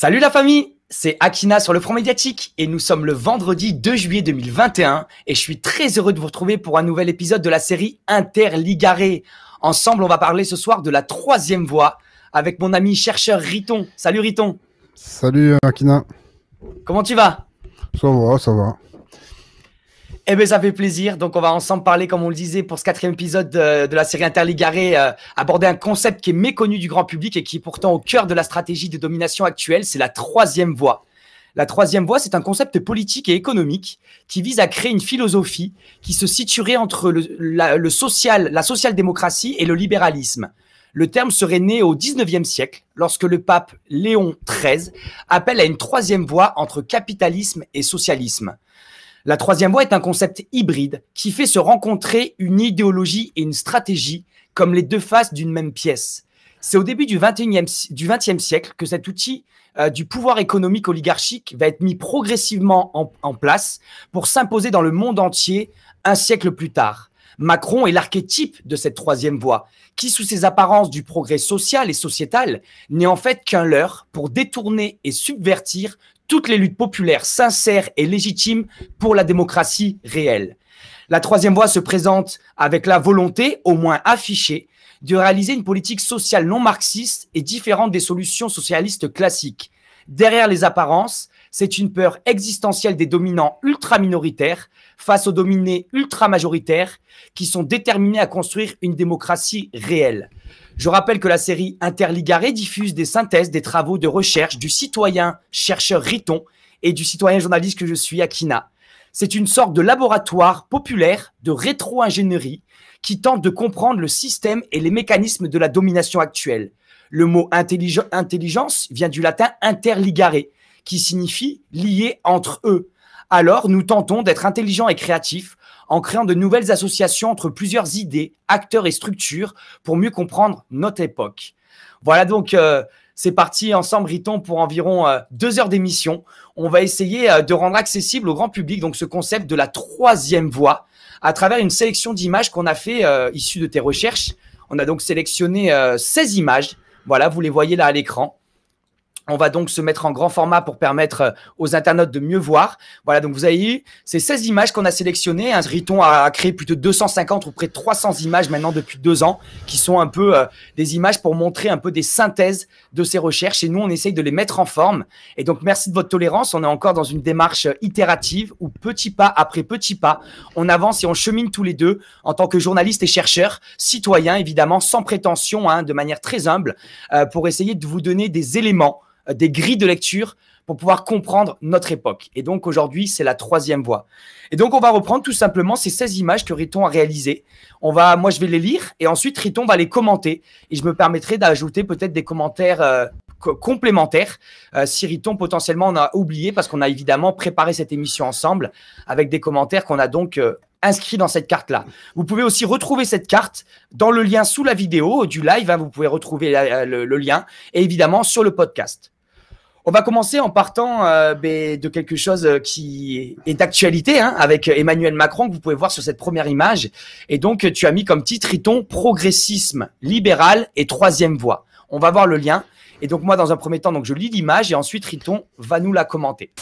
Salut la famille, c'est Akina sur le front médiatique et nous sommes le vendredi 2 juillet 2021 et je suis très heureux de vous retrouver pour un nouvel épisode de la série Interligaré. Ensemble, on va parler ce soir de la troisième voie avec mon ami chercheur Riton. Salut Riton. Salut euh, Akina. Comment tu vas Ça va, ça va. Eh bien, ça fait plaisir. Donc, on va ensemble parler, comme on le disait, pour ce quatrième épisode de, la série Interligarée, euh, aborder un concept qui est méconnu du grand public et qui est pourtant au cœur de la stratégie de domination actuelle, c'est la troisième voie. La troisième voie, c'est un concept politique et économique qui vise à créer une philosophie qui se situerait entre le, la, social, la social-démocratie et le libéralisme. Le terme serait né au 19e siècle, lorsque le pape Léon XIII appelle à une troisième voie entre capitalisme et socialisme. La troisième voie est un concept hybride qui fait se rencontrer une idéologie et une stratégie comme les deux faces d'une même pièce. C'est au début du XXe siècle que cet outil euh, du pouvoir économique oligarchique va être mis progressivement en, en place pour s'imposer dans le monde entier un siècle plus tard. Macron est l'archétype de cette troisième voie, qui, sous ses apparences du progrès social et sociétal, n'est en fait qu'un leurre pour détourner et subvertir toutes les luttes populaires sincères et légitimes pour la démocratie réelle. La troisième voie se présente avec la volonté, au moins affichée, de réaliser une politique sociale non marxiste et différente des solutions socialistes classiques. Derrière les apparences, c'est une peur existentielle des dominants ultra-minoritaires face aux dominés ultra-majoritaires qui sont déterminés à construire une démocratie réelle. Je rappelle que la série Interligaré diffuse des synthèses des travaux de recherche du citoyen chercheur Riton et du citoyen journaliste que je suis, Akina. C'est une sorte de laboratoire populaire de rétro-ingénierie qui tente de comprendre le système et les mécanismes de la domination actuelle. Le mot intelligence vient du latin interligare, qui signifie lier entre eux. Alors, nous tentons d'être intelligents et créatifs en créant de nouvelles associations entre plusieurs idées, acteurs et structures pour mieux comprendre notre époque. Voilà donc, euh, c'est parti ensemble, Riton, pour environ euh, deux heures d'émission. On va essayer euh, de rendre accessible au grand public donc ce concept de la troisième voie à travers une sélection d'images qu'on a fait issues de tes recherches. On a donc sélectionné 16 images. Voilà, vous les voyez là à l'écran. On va donc se mettre en grand format pour permettre euh, aux internautes de mieux voir. Voilà, donc vous avez eu ces 16 images qu'on a sélectionnées. Un Riton a créé plus de 250 ou près de 300 images maintenant depuis deux ans, qui sont un peu euh, des images pour montrer un peu des synthèses de ces recherches. Et nous, on essaye de les mettre en forme. Et donc, merci de votre tolérance. On est encore dans une démarche euh, itérative où petit pas après petit pas, on avance et on chemine tous les deux en tant que journaliste et chercheur, citoyen évidemment, sans prétention, hein, de manière très humble, pour essayer de vous donner des éléments euh, des grilles de lecture pour pouvoir comprendre notre époque. Et donc aujourd'hui, c'est la troisième voie. Et donc on va reprendre tout simplement ces 16 images que Riton a réalisées. On va, moi je vais les lire et ensuite Riton va les commenter et je me permettrai d'ajouter peut-être des commentaires euh, complémentaires euh, si Riton potentiellement en a oublié parce qu'on a évidemment préparé cette émission ensemble avec des commentaires qu'on a donc inscrits dans cette carte-là. Vous pouvez aussi retrouver cette carte dans le lien sous la vidéo du live. Hein. vous pouvez retrouver le lien et évidemment sur le podcast. On va commencer en partant euh, ben, de quelque chose euh, qui est d'actualité hein, avec Emmanuel Macron que vous pouvez voir sur cette première image. Et donc, tu as mis comme titre Triton progressisme libéral et troisième voie. On va voir le lien. Et donc moi, dans un premier temps, donc je lis l'image et ensuite Riton va nous la commenter.